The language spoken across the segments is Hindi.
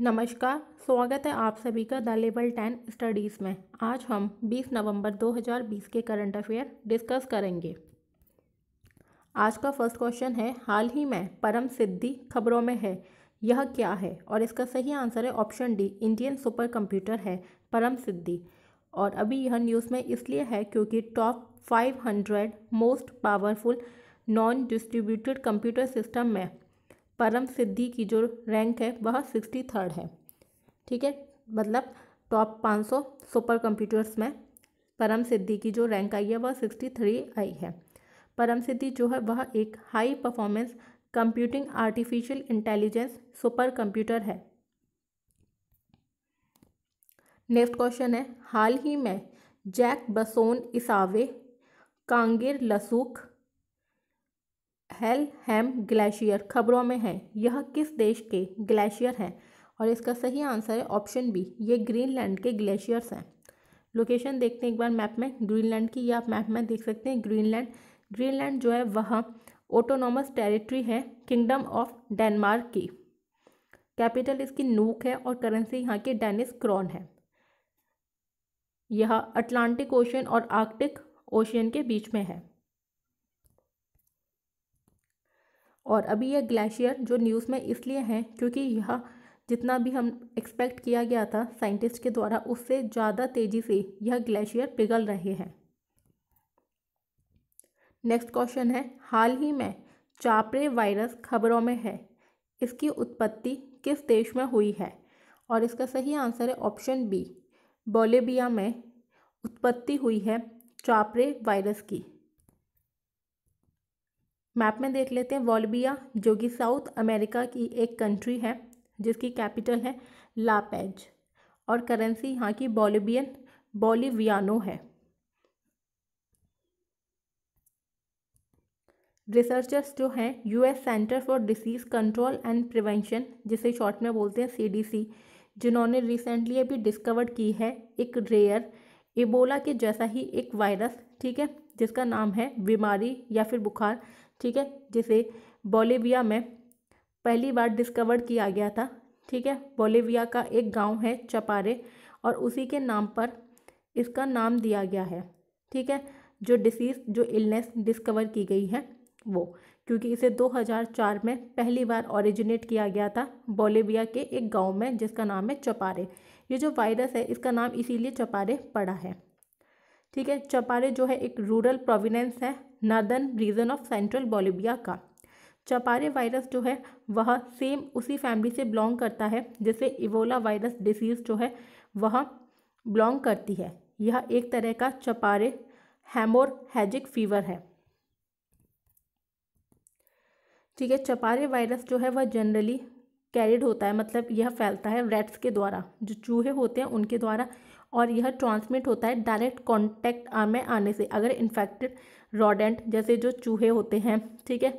नमस्कार स्वागत है आप सभी का द लेवल टेन स्टडीज़ में आज हम 20 नवंबर 2020 के करंट अफेयर डिस्कस करेंगे आज का फर्स्ट क्वेश्चन है हाल ही में परम सिद्धि खबरों में है यह क्या है और इसका सही आंसर है option D Indian super computer है परम सिद्धि और अभी यह न्यूज़ में इसलिए है क्योंकि top 500 most powerful non distributed computer system में परम सिद्धि की जो रैंक है वह सिक्सटी थर्ड है ठीक है मतलब टॉप पाँच सौ सुपर कंप्यूटर्स में परम सिद्धि की जो रैंक आई है वह सिक्सटी थ्री आई है परम सिद्धि जो है वह एक high performance computing artificial intelligence super computer है नेक्स्ट क्वेश्चन है हाल ही में जैक बसोन इसावे कांगिर लसूक हेल हेम ग्लेशियर खबरों में है यह किस देश के ग्लेशियर हैं और इसका सही आंसर है ऑप्शन बी ये ग्रीनलैंड के ग्लेशियर्स हैं लोकेशन देखते हैं एक बार मैप में ग्रीनलैंड की या आप मैप में देख सकते हैं ग्रीनलैंड ग्रीनलैंड जो है वह ऑटोनॉमस टेरिटरी है किंगडम ऑफ डेनमार्क की कैपिटल इसकी नूक है और करेंसी यहाँ की डेनिस क्रॉन है यह अटलांटिक ओशन और आर्कटिक ओशियन के बीच में है और अभी यह ग्लेशियर जो न्यूज़ में इसलिए हैं क्योंकि यह जितना भी हम एक्सपेक्ट किया गया था साइंटिस्ट के द्वारा उससे ज़्यादा तेज़ी से यह ग्लेशियर पिघल रहे हैं नेक्स्ट क्वेश्चन है हाल ही में चापरे वायरस खबरों में है इसकी उत्पत्ति किस देश में हुई है और इसका सही आंसर है ऑप्शन बी बोलेबिया में उत्पत्ति हुई है चापरे वायरस की मैप में देख लेते हैं वॉलबिया जो कि साउथ अमेरिका की एक कंट्री है जिसकी कैपिटल है लापैज और करेंसी यहाँ की बॉलिबियन बॉलीवियानो है रिसर्चर्स जो हैं US center for disease control and prevention जिसे शॉर्ट में बोलते हैं सीडीसी जिन्होंने रिसेंटली अभी डिस्कवर की है एक रेयर इबोला के जैसा ही एक वायरस ठीक है जिसका नाम है बीमारी या फिर बुखार ठीक है जिसे बोलेविया में पहली बार डिस्कवर किया गया था ठीक है बोलेविया का एक गांव है चपारे और उसी के नाम पर इसका नाम दिया गया है ठीक है जो डिसीज़ जो इलनेस डिस्कवर की गई है वो क्योंकि इसे 2004 में पहली बार ओरिजिनेट किया गया था बोलेविया के एक गांव में जिसका नाम है चपारे ये जो वायरस है इसका नाम इसीलिए चपारे पड़ा है ठीक है चपारे जो है एक रूरल प्रोविनेंस है northern region of central Bolivia का चपारे वायरस जो है वह सेम उसी फैमिली से बिलोंग करता है जिसे इवोला वायरस डिसीज़ जो है वह बिलोंग करती है यह एक तरह का चपारे हैजिक फीवर है ठीक है चपारे वायरस जो है वह जनरली कैरिड होता है मतलब यह फैलता है रेट्स के द्वारा जो चूहे होते हैं उनके द्वारा और यह ट्रांसमिट होता है डायरेक्ट कॉन्टैक्ट में आने से अगर इन्फेक्टेड रॉडेंट जैसे जो चूहे होते हैं ठीक है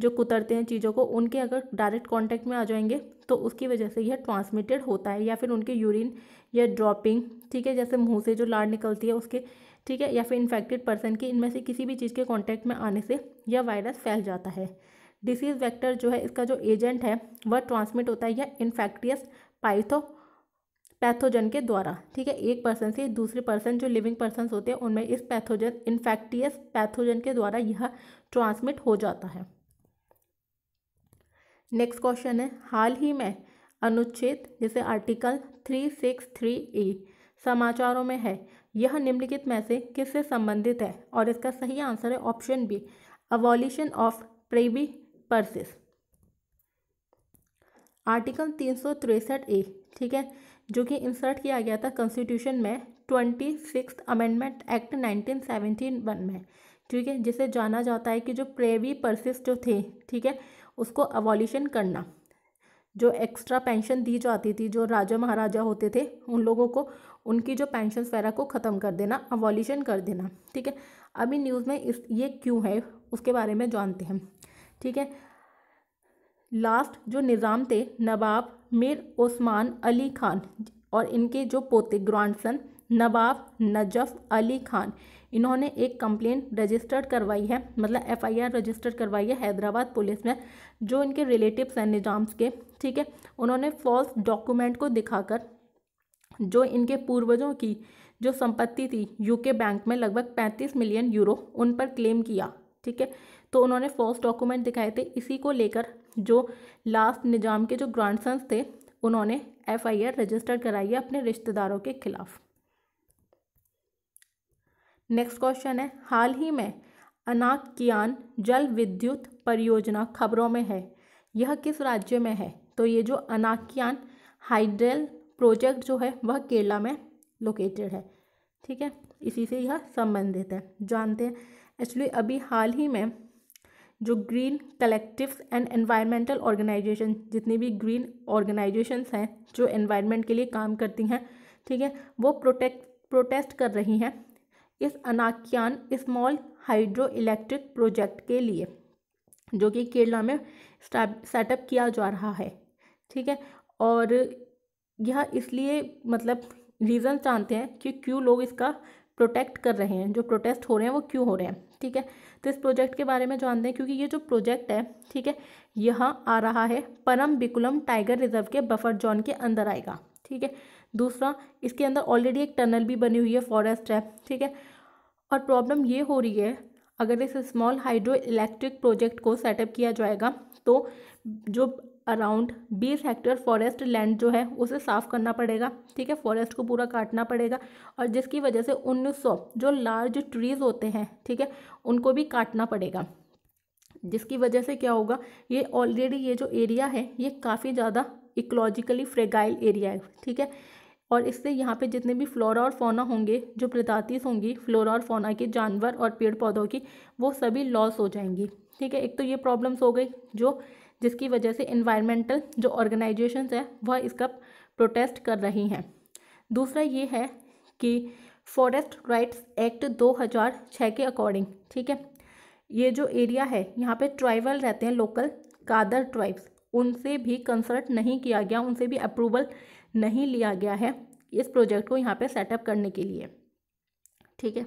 जो कुतरते हैं चीज़ों को उनके अगर डायरेक्ट कांटेक्ट में आ जाएंगे तो उसकी वजह से यह ट्रांसमिटेड होता है या फिर उनके यूरिन या ड्रॉपिंग ठीक है जैसे मुंह से जो लाड़ निकलती है उसके ठीक है या फिर इन्फेक्टेड पर्सन की इनमें से किसी भी चीज़ के कांटेक्ट में आने से यह वायरस फैल जाता है डिसीज़ वैक्टर जो है इसका जो एजेंट है वह ट्रांसमिट होता है या इन्फेक्टियस पाइथो पैथोजन के द्वारा ठीक है एक पर्सन से दूसरे पर्सन जो लिविंग पर्सन होते हैं उनमें इस पैथोजन इन्फेक्टियस पैथोजन के द्वारा यह ट्रांसमिट हो जाता है नेक्स्ट क्वेश्चन है हाल ही में अनुच्छेद जैसे article three six three A समाचारों में है यह निम्नलिखित में से किससे संबंधित है और इसका सही आंसर है option B abolition of privy purses article तीन सौ तिरसठ ए ठीक है जो कि इंसर्ट किया गया था कॉन्स्टिट्यूशन में twenty six amendment act nineteen seventy one में ठीक है जिसे जाना जाता है कि जो प्रेवी परसिस जो थे ठीक है उसको अवॉल्यूशन करना जो एक्स्ट्रा पेंशन दी जाती थी जो राजा महाराजा होते थे उन लोगों को उनकी जो पेंशन वगैरह को ख़त्म कर देना अवॉल्यूशन कर देना ठीक है अभी न्यूज़ में इस ये क्यों है उसके बारे में जानते हैं ठीक है लास्ट जो निज़ाम थे नवाब मिर ओस्मान अली खान और इनके जो पोते ग्रांडसन नवाब नजफ़ अली खान इन्होंने एक कंप्लेन रजिस्टर्ड करवाई है मतलब एफआईआर रजिस्टर करवाई है हैदराबाद पुलिस में जो इनके रिलेटिव्स हैं निजाम्स के ठीक है उन्होंने फॉल्स डॉक्यूमेंट को दिखाकर जो इनके पूर्वजों की जो संपत्ति थी यूके बैंक में लगभग 35 मिलियन यूरो उन पर क्लेम किया ठीक है तो उन्होंने फॉल्स डॉक्यूमेंट दिखाए थे इसी को लेकर जो लास्ट निज़ाम के जो ग्रांडसन्स थे उन्होंने एफआईआर रजिस्टर कराई है अपने रिश्तेदारों के खिलाफ नेक्स्ट क्वेश्चन है हाल ही में अनाकियान जल विद्युत परियोजना खबरों में है यह किस राज्य में है तो ये जो अनाकियान हाइड्रेल प्रोजेक्ट जो है वह केरला में लोकेटेड है ठीक है इसी से यह संबंधित है जानते हैं एक्चुअली अभी हाल ही में जो green collectives and environmental organisation जितनी भी ग्रीन ऑर्गेनाइजेशंस हैं जो एनवायरमेंट के लिए काम करती हैं ठीक है वो प्रोटेक्ट प्रोटेस्ट कर रही हैं इस Anakkayam small hydro electric project के लिए जो कि केरला में सेटअप किया जा रहा है ठीक है और यह इसलिए मतलब रीज़न जानते हैं कि क्यों लोग इसका प्रोटेक्ट कर रहे हैं जो प्रोटेस्ट हो रहे हैं वो क्यों हो रहे हैं ठीक है तो इस प्रोजेक्ट के बारे में जानते हैं क्योंकि ये जो प्रोजेक्ट है ठीक है यहाँ आ रहा है परम बिकुलम टाइगर रिजर्व के बफर जोन के अंदर आएगा ठीक है दूसरा इसके अंदर ऑलरेडी एक टनल भी बनी हुई है फॉरेस्ट है ठीक है और प्रॉब्लम ये हो रही है अगर इस स्मॉल हाइड्रो इलेक्ट्रिक प्रोजेक्ट को सेटअप किया जाएगा तो जो अराउंड बीस हेक्टेयर फॉरेस्ट लैंड जो है उसे साफ़ करना पड़ेगा ठीक है फॉरेस्ट को पूरा काटना पड़ेगा और जिसकी वजह से 1900 जो लार्ज ट्रीज़ होते हैं ठीक है उनको भी काटना पड़ेगा जिसकी वजह से क्या होगा ये ऑलरेडी ये जो एरिया है ये काफ़ी ज़्यादा इकोलॉजिकली फ्रेगाइल एरिया है ठीक है और इससे यहाँ पे जितने भी फ्लोरा और फोना होंगे जो प्रजातिस होंगी फ्लोरा और फोना के जानवर और पेड़ पौधों की वो सभी लॉस हो जाएंगी ठीक है एक तो ये प्रॉब्लम्स हो गई जो जिसकी वजह से इन्वायरमेंटल जो ऑर्गेनाइजेशन है वह इसका प्रोटेस्ट कर रही हैं दूसरा ये है कि फॉरेस्ट राइट्स एक्ट 2006 के अकॉर्डिंग ठीक है ये जो एरिया है यहाँ पे ट्राइबल रहते हैं लोकल कादर ट्राइब्स उनसे भी कंसल्ट नहीं किया गया उनसे भी अप्रूवल नहीं लिया गया है इस प्रोजेक्ट को यहाँ पे सेटअप करने के लिए ठीक है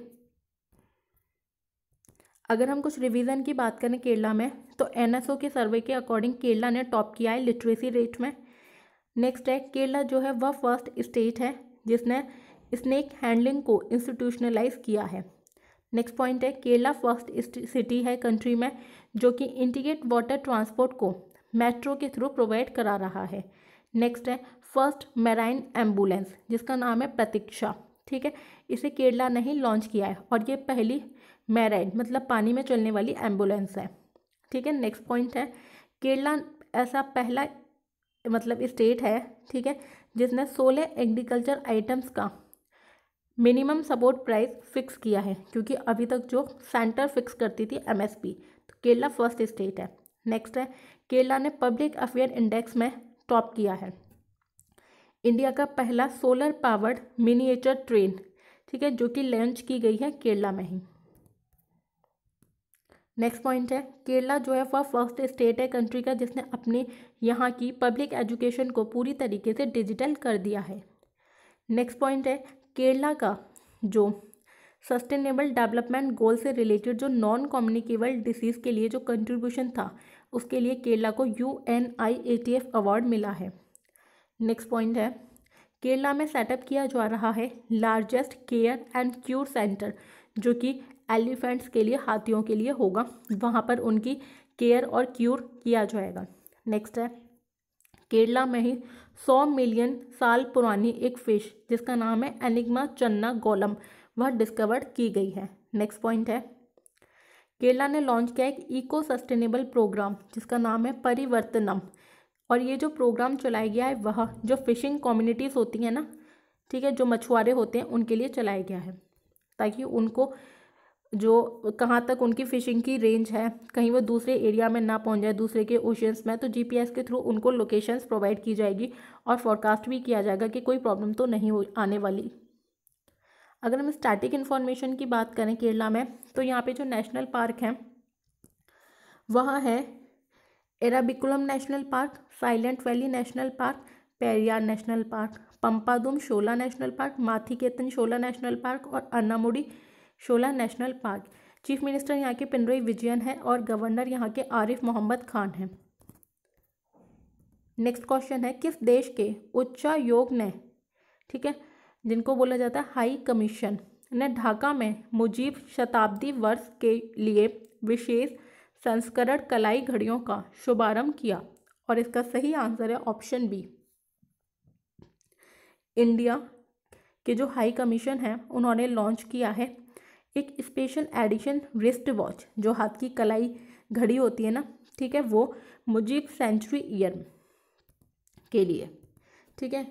अगर हम कुछ रिवीजन की बात करें केरला में तो एनएसओ के सर्वे के अकॉर्डिंग केरला ने टॉप किया है लिटरेसी रेट में नेक्स्ट है केरला जो है वह फर्स्ट स्टेट है जिसने स्नैक हैंडलिंग को इंस्टीट्यूशनलाइज किया है नेक्स्ट पॉइंट है केरला फर्स्ट सिटी है कंट्री में जो कि इंटीग्रेट वाटर ट्रांसपोर्ट को मेट्रो के थ्रू प्रोवाइड करा रहा है नेक्स्ट है फर्स्ट मेराइन एम्बुलेंस जिसका नाम है प्रतीक्षा ठीक है इसे केरला ने ही लॉन्च किया है और ये पहली मैराइड मतलब पानी में चलने वाली एम्बुलेंस है ठीक है नेक्स्ट पॉइंट है केरला ऐसा पहला मतलब स्टेट है ठीक है जिसने सोलह एग्रीकल्चर आइटम्स का मिनिमम सपोर्ट प्राइस फिक्स किया है क्योंकि अभी तक जो सेंटर फिक्स करती थी एमएसपी तो केरला फर्स्ट स्टेट है नेक्स्ट है केरला ने पब्लिक अफेयर इंडेक्स में टॉप किया है इंडिया का पहला सोलर पावर्ड मिनिएचर ट्रेन ठीक है जो कि लॉन्च की गई है केरला में ही नेक्स्ट पॉइंट है केरला जो है वह फर्स्ट स्टेट है कंट्री का जिसने अपने यहाँ की पब्लिक एजुकेशन को पूरी तरीके से डिजिटल कर दिया है नेक्स्ट पॉइंट है केरला का जो सस्टेनेबल डेवलपमेंट गोल से रिलेटेड जो नॉन कम्युनिकेबल डिसीज़ के लिए जो कंट्रीब्यूशन था उसके लिए केरला को U N I A T F award मिला है नेक्स्ट पॉइंट है केरला में सेटअप किया जा रहा है largest care and cure center जो कि एलिफेंट्स के लिए हाथियों के लिए होगा वहाँ पर उनकी केयर और क्यूर किया जाएगा नेक्स्ट है केरला में ही 100 मिलियन साल पुरानी एक फ़िश जिसका नाम है एनिग्मा चन्ना गोलम वह डिस्कवर्ड की गई है नेक्स्ट पॉइंट है केरला ने लॉन्च किया एक इको सस्टेनेबल प्रोग्राम जिसका नाम है परिवर्तनम और ये जो प्रोग्राम चलाया गया है वह जो फिशिंग कम्युनिटीज़ होती हैं ना ठीक है जो मछुआरे होते हैं उनके लिए चलाया गया है ताकि उनको जो कहाँ तक उनकी फ़िशिंग की रेंज है कहीं वो दूसरे एरिया में ना पहुँच जाए दूसरे के ओशंस में तो जीपीएस के थ्रू उनको लोकेशंस प्रोवाइड की जाएगी और फॉरकास्ट भी किया जाएगा कि कोई प्रॉब्लम तो नहीं हो आने वाली अगर हम स्टैटिक इन्फॉर्मेशन की बात करें केरला में तो यहाँ पे जो नेशनल पार्क है वह है Eravikulam national park silent valley national park Periyar national park Pampadum Shola national park Mathikettan Shola national park और Anamudi Shola national park chief minister यहाँ के पिनरोई विजयन है और गवर्नर यहाँ के आरिफ मोहम्मद खान हैं नेक्स्ट क्वेश्चन है किस देश के उच्चायोग ने ठीक है जिनको बोला जाता है हाई कमीशन ने ढाका में मुजीब शताब्दी वर्ष के लिए विशेष संस्करण कलाई घड़ियों का शुभारंभ किया और इसका सही आंसर है ऑप्शन बी इंडिया के जो हाई कमीशन है उन्होंने लॉन्च किया है एक स्पेशल एडिशन रिस्ट वॉच जो हाथ की कलाई घड़ी होती है ना ठीक है वो एक सेंचुरी ईयर के लिए ठीक है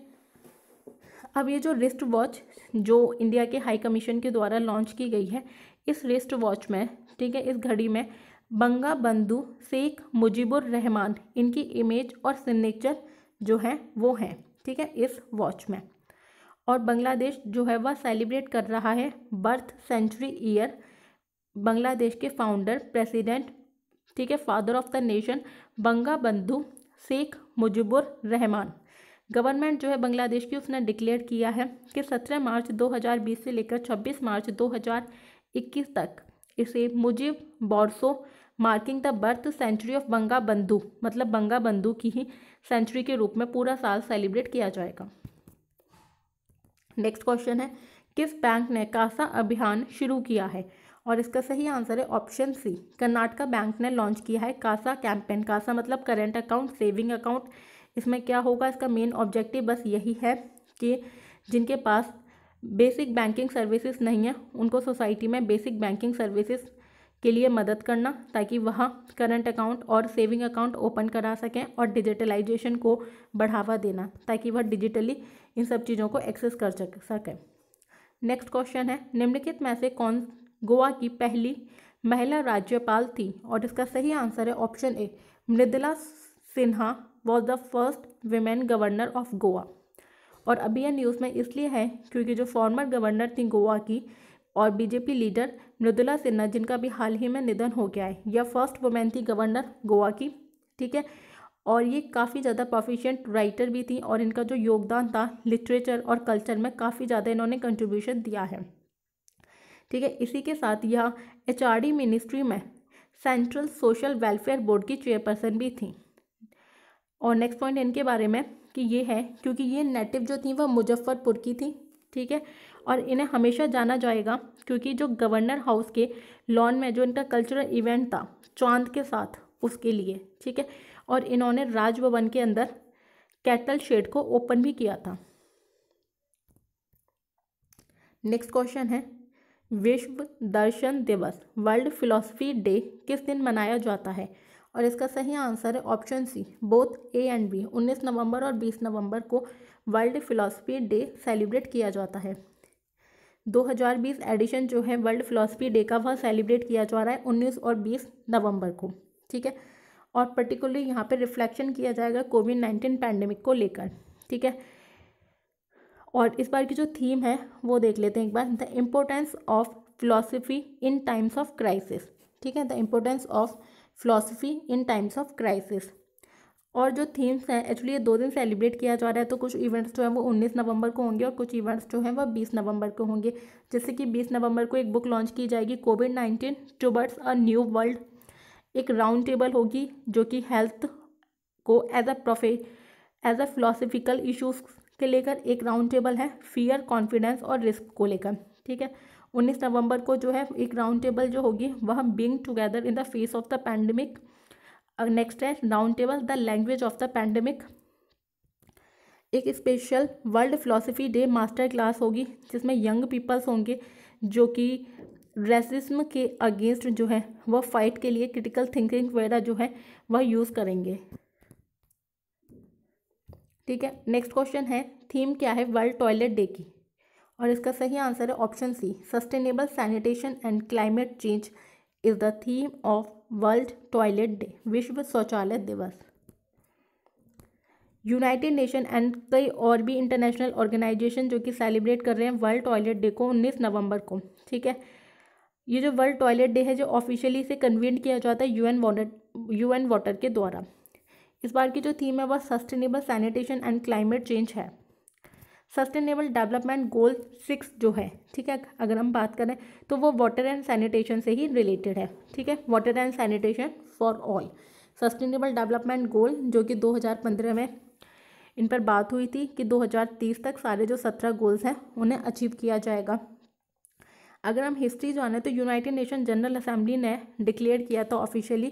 अब ये जो रिस्ट वॉच जो इंडिया के हाई कमीशन के द्वारा लॉन्च की गई है इस रिस्ट वॉच में ठीक है इस घड़ी में बंगा बंधु शेख मुजीबुर रहमान इनकी इमेज और सिग्नेचर जो है वो हैं ठीक है इस वॉच में और बांग्लादेश जो है वह सेलिब्रेट कर रहा है बर्थ सेंचुरी ईयर बांग्लादेश के फाउंडर प्रेसिडेंट ठीक है father of the nation Banga Bandhu Sheikh Mujibur Rahman government जो है बांग्लादेश की उसने डिक्लेयर किया है कि 17 मार्च 2020 से लेकर 26 मार्च 2021 तक इसे Mujib Borsho marking the birth century of Banga Bandhu मतलब बंगा बंधु की ही सेंचुरी के रूप में पूरा साल सेलिब्रेट किया जाएगा नेक्स्ट क्वेश्चन है किस बैंक ने कासा अभियान शुरू किया है और इसका सही आंसर है ऑप्शन सी कर्नाटका बैंक ने लॉन्च किया है कासा कैंपेन कासा मतलब करेंट अकाउंट सेविंग अकाउंट इसमें क्या होगा इसका मेन ऑब्जेक्टिव बस यही है कि जिनके पास बेसिक बैंकिंग सर्विसेज नहीं है उनको सोसाइटी में बेसिक बैंकिंग सर्विसेज के लिए मदद करना ताकि वह करंट अकाउंट और सेविंग अकाउंट ओपन करा सकें और डिजिटलाइजेशन को बढ़ावा देना ताकि वह डिजिटली इन सब चीज़ों को एक्सेस कर सकें नेक्स्ट क्वेश्चन है निम्नलिखित में से कौन गोवा की पहली महिला राज्यपाल थी और इसका सही आंसर है option A Mridula Sinha was the first women governor of Goa और अभी यह न्यूज़ में इसलिए है क्योंकि जो फॉर्मर गवर्नर थी गोवा की और बीजेपी लीडर मृदुला सिन्हा जिनका भी हाल ही में निधन हो गया है यह फर्स्ट वुमेन थी गवर्नर गोवा की ठीक है और ये काफ़ी ज़्यादा प्रोफिशेंट राइटर भी थी और इनका जो योगदान था लिटरेचर और कल्चर में काफ़ी ज़्यादा इन्होंने कंट्रीब्यूशन दिया है ठीक है इसी के साथ यह एच मिनिस्ट्री में सेंट्रल सोशल वेलफेयर बोर्ड की चेयरपर्सन भी थी और नेक्स्ट पॉइंट इनके बारे में कि ये है क्योंकि ये नेटिव जो थी वह मुजफ्फरपुर की थी ठीक है और इन्हें हमेशा जाना जाएगा क्योंकि जो गवर्नर हाउस के लॉन में जो इनका कल्चरल इवेंट था चांद के साथ उसके लिए ठीक है और इन्होंने राजभवन के अंदर कैटल शेड को ओपन भी किया था नेक्स्ट क्वेश्चन है विश्व दर्शन दिवस वर्ल्ड फिलोसफी डे किस दिन मनाया जाता है और इसका सही आंसर है option C both A and B 19 नवंबर और 20 नवंबर को वर्ल्ड फिलोसफी डे सेलिब्रेट किया जाता है 2020 एडिशन जो है वर्ल्ड फिलोसफी डे का वह सेलिब्रेट किया जा रहा है 19 और 20 नवंबर को ठीक है और पर्टिकुलरली यहाँ पे रिफ्लेक्शन किया जाएगा कोविड नाइन्टीन पैंडेमिक को लेकर ठीक है और इस बार की जो थीम है वो देख लेते हैं एक बार the importance of philosophy in times of crisis ठीक है the importance of philosophy in times of crisis और जो थीम्स हैं एक्चुअली ये दो दिन सेलिब्रेट किया जा रहा है तो कुछ इवेंट्स जो हैं वो 19 नवंबर को होंगे और कुछ इवेंट्स जो हैं वो 20 नवंबर को होंगे जैसे कि 20 नवंबर को एक बुक लॉन्च की जाएगी covid nineteen towards a new world एक राउंड टेबल होगी जो कि हेल्थ को एज अ प्रोफे एज अ फिलोसफिकल इशूज़ के लेकर एक राउंड टेबल है फियर कॉन्फिडेंस और रिस्क को लेकर ठीक है उन्नीस नवंबर को जो है एक राउंड टेबल जो होगी वह being together in the face of the pandemic next uh, है round table the language of the pandemic एक special world philosophy day master class होगी जिसमें यंग पीपल्स होंगे जो कि रेसिज्म के अगेंस्ट जो है वह फाइट के लिए क्रिटिकल थिंकिंग वगैरह जो है वह यूज़ करेंगे ठीक है नेक्स्ट क्वेश्चन है थीम क्या है वर्ल्ड टॉयलेट डे की और इसका सही आंसर है option C sustainable sanitation and climate change is the theme of world toilet day विश्व शौचालय दिवस यूनाइटेड नेशन एंड कई और भी इंटरनेशनल ऑर्गेनाइजेशन जो कि सेलिब्रेट कर रहे हैं वर्ल्ड टॉयलेट डे को उन्नीस नवंबर को ठीक है ये जो वर्ल्ड टॉयलेट डे है जो ऑफिशियली इसे कन्वीन किया जाता है यूएन वाटर यूएन वाटर के द्वारा इस बार की जो थीम है वह sustainable sanitation and climate change है सस्टेनेबल डेवलपमेंट गोल सिक्स जो है ठीक है अगर हम बात करें तो वो वाटर एंड सैनिटेशन से ही रिलेटेड है ठीक है water and sanitation for all sustainable development goal जो कि 2015 में इन पर बात हुई थी कि 2030 तक सारे जो सत्रह गोल्स हैं उन्हें अचीव किया जाएगा अगर हम हिस्ट्री जाने तो यूनाइटेड नेशन जनरल असेंबली ने डिक्लेयर किया था ऑफिशियली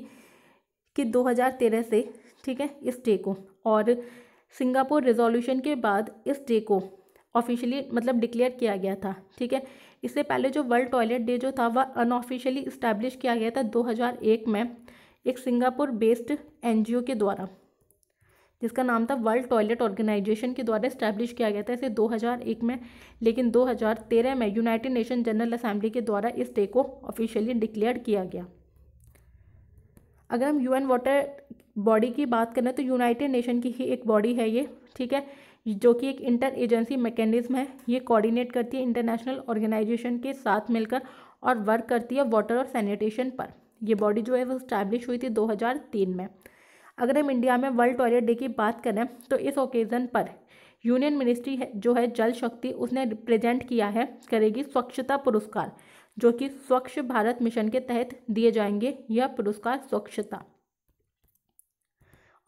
कि 2013 से ठीक है इस डे को और सिंगापुर रेजोल्यूशन के बाद इस डे को ऑफिशियली मतलब डिक्लेयर किया गया था ठीक है इससे पहले जो वर्ल्ड टॉयलेट डे जो था वह अनऑफिशियली इस्टेब्लिश किया गया था 2001 में एक सिंगापुर बेस्ड एनजीओ के द्वारा जिसका नाम था वर्ल्ड टॉयलेट ऑर्गेनाइजेशन के द्वारा इस्टेब्लिश किया गया था इसे 2001 में लेकिन 2013 में यूनाइटेड नेशन जनरल असेंबली के द्वारा इस डे को ऑफिशियली डिक्लेयर किया गया अगर हम यूएन वाटर बॉडी की बात करें तो यूनाइटेड नेशन की ही एक बॉडी है ये ठीक है जो कि एक इंटर एजेंसी मैकेनिज्म है ये कोऑर्डिनेट करती है इंटरनेशनल ऑर्गेनाइजेशन के साथ मिलकर और वर्क करती है वाटर और सैनिटेशन पर ये बॉडी जो है वो स्टैब्लिश हुई थी 2003 में अगर हम इंडिया में वर्ल्ड टॉयलेट डे की बात करें तो इस ओकेज़न पर यूनियन मिनिस्ट्री है जो है जल शक्ति उसने रिप्रेजेंट किया है करेगी स्वच्छता पुरस्कार जो कि स्वच्छ भारत मिशन के तहत दिए जाएंगे यह पुरस्कार स्वच्छता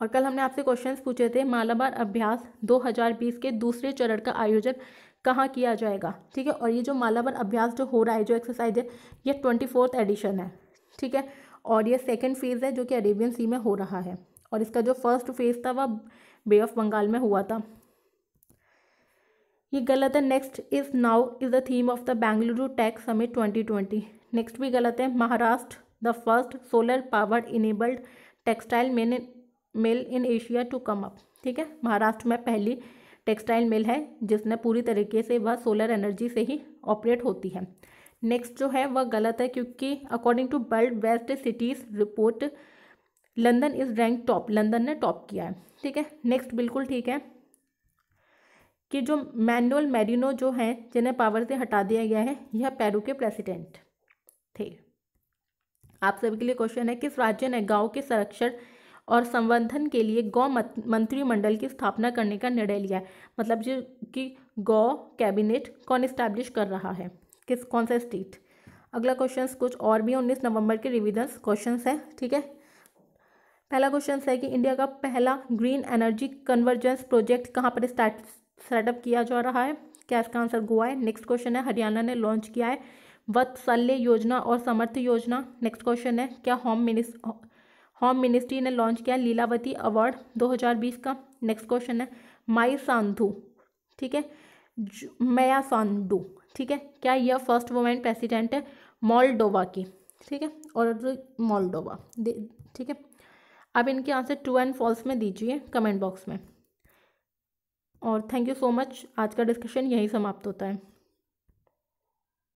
और कल हमने आपसे क्वेश्चंस पूछे थे मालाबार अभ्यास 2020 के दूसरे चरण का आयोजन कहाँ किया जाएगा ठीक है और ये जो मालाबार अभ्यास जो हो रहा है जो एक्सरसाइज है ये ट्वेंटी फोर्थ एडिशन है ठीक है और ये सेकेंड फेज़ है जो कि अरेबियन सी में हो रहा है और इसका जो फर्स्ट फेज़ था वह बे ऑफ बंगाल में हुआ था ये गलत है next is now is the theme of the Bengaluru tech summit twenty twenty next भी गलत है Maharashtra the first solar power enabled textile main mill in Asia to come up ठीक है महाराष्ट्र में पहली टेक्सटाइल मिल है जिसने पूरी तरीके से वह सोलर एनर्जी से ही ऑपरेट होती है नेक्स्ट जो है वह गलत है क्योंकि according to world best cities report London is rank top London ने टॉप किया है ठीक है नेक्स्ट बिल्कुल ठीक है कि जो मैनुअल मेरिनो जो हैं जिन्हें पावर से हटा दिया गया है यह पेरू के प्रेसिडेंट थे आप सभी के लिए क्वेश्चन है किस राज्य ने गांव के संरक्षण और संवर्धन के लिए गौ मंत्रिमंडल की स्थापना करने का निर्णय लिया है मतलब जो कि गौ कैबिनेट कौन स्टैब्लिश कर रहा है किस कौन सा स्टेट अगला क्वेश्चन कुछ और भी उन्नीस नवंबर के रिविजन क्वेश्चन है ठीक है पहला क्वेश्चन है कि इंडिया का पहला ग्रीन एनर्जी कन्वर्जेंस प्रोजेक्ट कहाँ पर स्टार्ट सेटअप किया जा रहा है क्या इसका आंसर गोवा है नेक्स्ट क्वेश्चन है हरियाणा ने लॉन्च किया है वत्सल्य योजना और समर्थ योजना नेक्स्ट क्वेश्चन है क्या होम मिनिस्ट होम मिनिस्ट्री ने लॉन्च किया लीलावती अवार्ड 2020 का नेक्स्ट क्वेश्चन है माई सांधु ठीक है मया सांधु ठीक है क्या यह फर्स्ट वुमेन प्रेसिडेंट है मॉलडोवा की ठीक है और मॉलडोवा ठीक है अब इनके आंसर ट्रू एंड फॉल्स में दीजिए कमेंट बॉक्स में और थैंक यू सो मच आज का डिस्कशन यहीं समाप्त होता है